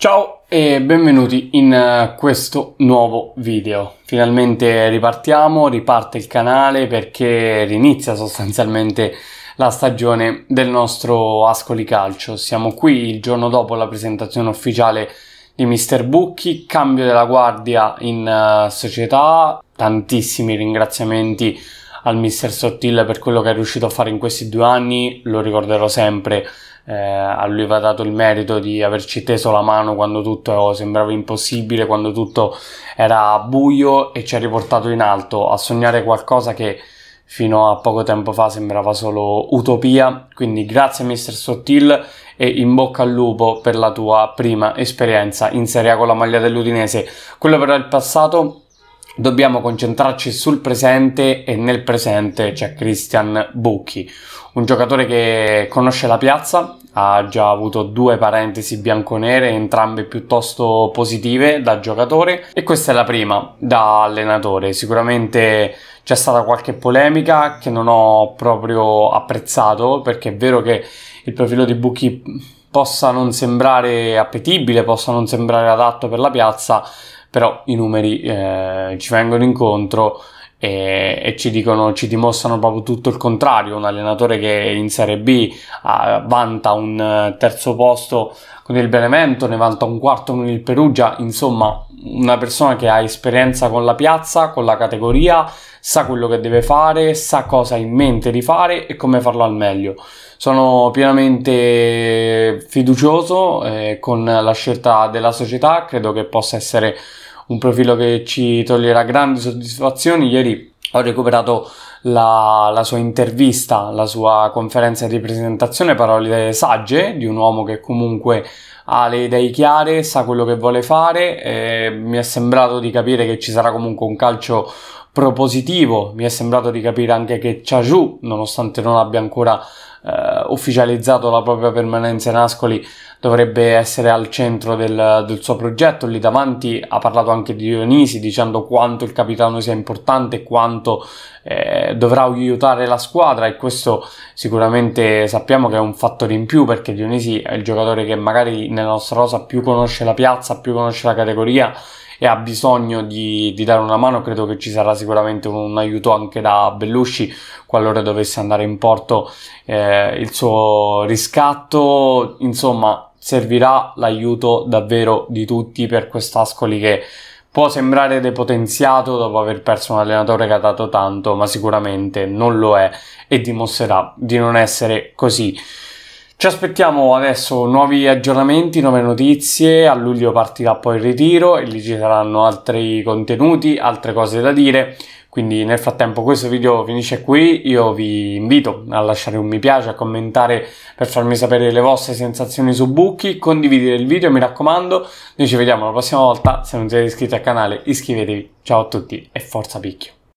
Ciao e benvenuti in eh, questo nuovo video. Finalmente ripartiamo, riparte il canale perché rinizia sostanzialmente la stagione del nostro Ascoli Calcio. Siamo qui il giorno dopo la presentazione ufficiale di Mister Bucchi, cambio della guardia in eh, società, tantissimi ringraziamenti al mister Sottil per quello che è riuscito a fare in questi due anni, lo ricorderò sempre eh, a lui va dato il merito di averci teso la mano quando tutto sembrava impossibile, quando tutto era buio e ci ha riportato in alto a sognare qualcosa che fino a poco tempo fa sembrava solo utopia. Quindi grazie mister Sottil e in bocca al lupo per la tua prima esperienza in Serie A con la maglia dell'Udinese. Quello però è il passato, dobbiamo concentrarci sul presente e nel presente c'è Christian Bucchi, un giocatore che conosce la piazza, ha già avuto due parentesi bianconere, entrambe piuttosto positive da giocatore e questa è la prima da allenatore. Sicuramente c'è stata qualche polemica che non ho proprio apprezzato perché è vero che il profilo di Bucchi possa non sembrare appetibile, possa non sembrare adatto per la piazza, però i numeri eh, ci vengono incontro e, e, ci dicono, ci dimostrano proprio tutto il contrario. Un allenatore che in Serie B ah, vanta un eh, terzo posto con il Benevento, ne vanta un quarto con il Perugia, insomma, una persona che ha esperienza con la piazza, con la categoria, sa quello che deve fare, sa cosa ha in mente di fare e come farlo al meglio. Sono pienamente fiducioso eh, con la scelta della società, credo che possa essere un profilo che ci toglierà grandi soddisfazioni. Ieri ho recuperato la, la, sua intervista, la sua conferenza di presentazione, parole sagge di un uomo che comunque ha le idee chiare, sa quello che vuole fare, eh, mi è sembrato di capire che ci sarà comunque un calcio propositivo, mi è sembrato di capire anche che Ciaciù, nonostante non abbia ancora eh, ufficializzato la propria permanenza in Ascoli, dovrebbe essere al centro del, del, suo progetto. Lì davanti ha parlato anche di Dionisi, dicendo quanto il capitano sia importante, quanto eh, dovrà aiutare la squadra e questo sicuramente sappiamo che è un fattore in più perché Dionisi è il giocatore che magari nella nostra rosa, più conosce la piazza, più conosce la categoria e ha bisogno di, di dare una mano, credo che ci sarà sicuramente un, un, aiuto anche da Bellusci qualora dovesse andare in porto eh, il suo riscatto, insomma servirà l'aiuto davvero di tutti per quest'Ascoli che può sembrare depotenziato dopo aver perso un allenatore che ha dato tanto, ma sicuramente non lo è e dimostrerà di non essere così. Ci aspettiamo adesso nuovi aggiornamenti, nuove notizie, a luglio partirà poi il ritiro e lì ci saranno altri contenuti, altre cose da dire, quindi nel frattempo questo video finisce qui, io vi invito a lasciare un mi piace, a commentare per farmi sapere le vostre sensazioni su Bucchi, condividere il video mi raccomando, noi ci vediamo la prossima volta, se non siete iscritti al canale iscrivetevi, ciao a tutti e forza picchio!